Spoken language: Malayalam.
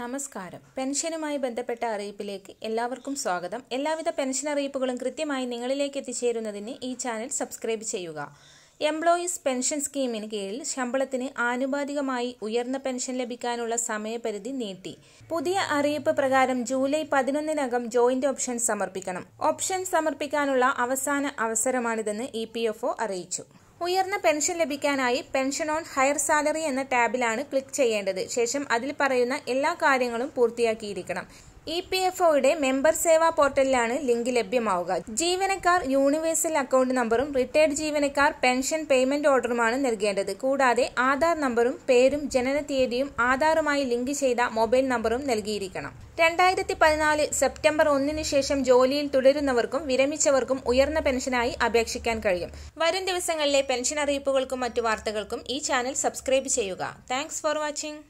നമസ്കാരം പെൻഷനുമായി ബന്ധപ്പെട്ട അറിയിപ്പിലേക്ക് എല്ലാവർക്കും സ്വാഗതം എല്ലാവിധ പെൻഷൻ അറിയിപ്പുകളും കൃത്യമായി നിങ്ങളിലേക്ക് എത്തിച്ചേരുന്നതിന് ഈ ചാനൽ സബ്സ്ക്രൈബ് ചെയ്യുക എംപ്ലോയീസ് പെൻഷൻ സ്കീമിന് കീഴിൽ ശമ്പളത്തിന് ആനുപാതികമായി ഉയർന്ന പെൻഷൻ ലഭിക്കാനുള്ള സമയപരിധി നീട്ടി പുതിയ അറിയിപ്പ് പ്രകാരം ജൂലൈ പതിനൊന്നിനകം ജോയിന്റ് ഓപ്ഷൻ സമർപ്പിക്കണം ഓപ്ഷൻ സമർപ്പിക്കാനുള്ള അവസാന അവസരമാണിതെന്ന് ഇ അറിയിച്ചു ഉയർന്ന പെൻഷൻ ലഭിക്കാനായി പെൻഷൻ ഓൺ ഹയർ സാലറി എന്ന ടാബിലാണ് ക്ലിക്ക് ചെയ്യേണ്ടത് ശേഷം അതിൽ പറയുന്ന എല്ലാ കാര്യങ്ങളും പൂർത്തിയാക്കിയിരിക്കണം ഇ പി എഫ് ഒയുടെ മെമ്പർ സേവാ പോർട്ടലിലാണ് ലിങ്ക് ലഭ്യമാവുക ജീവനക്കാർ യൂണിവേഴ്സൽ അക്കൗണ്ട് നമ്പറും റിട്ടയർഡ് ജീവനക്കാർ പെൻഷൻ പേയ്മെന്റ് ഓർഡറുമാണ് നൽകേണ്ടത് കൂടാതെ ആധാർ നമ്പറും പേരും ജനന തീയതിയും ആധാറുമായി ലിങ്ക് ചെയ്ത മൊബൈൽ നമ്പറും നൽകിയിരിക്കണം രണ്ടായിരത്തി പതിനാല് സെപ്റ്റംബർ ഒന്നിനു ശേഷം ജോലിയിൽ തുടരുന്നവർക്കും വിരമിച്ചവർക്കും ഉയർന്ന പെൻഷനായി അപേക്ഷിക്കാൻ കഴിയും വരും ദിവസങ്ങളിലെ പെൻഷൻ അറിയിപ്പുകൾക്കും മറ്റു വാർത്തകൾക്കും ഈ ചാനൽ സബ്സ്ക്രൈബ് ചെയ്യുക താങ്ക്സ് ഫോർ വാച്ചിംഗ്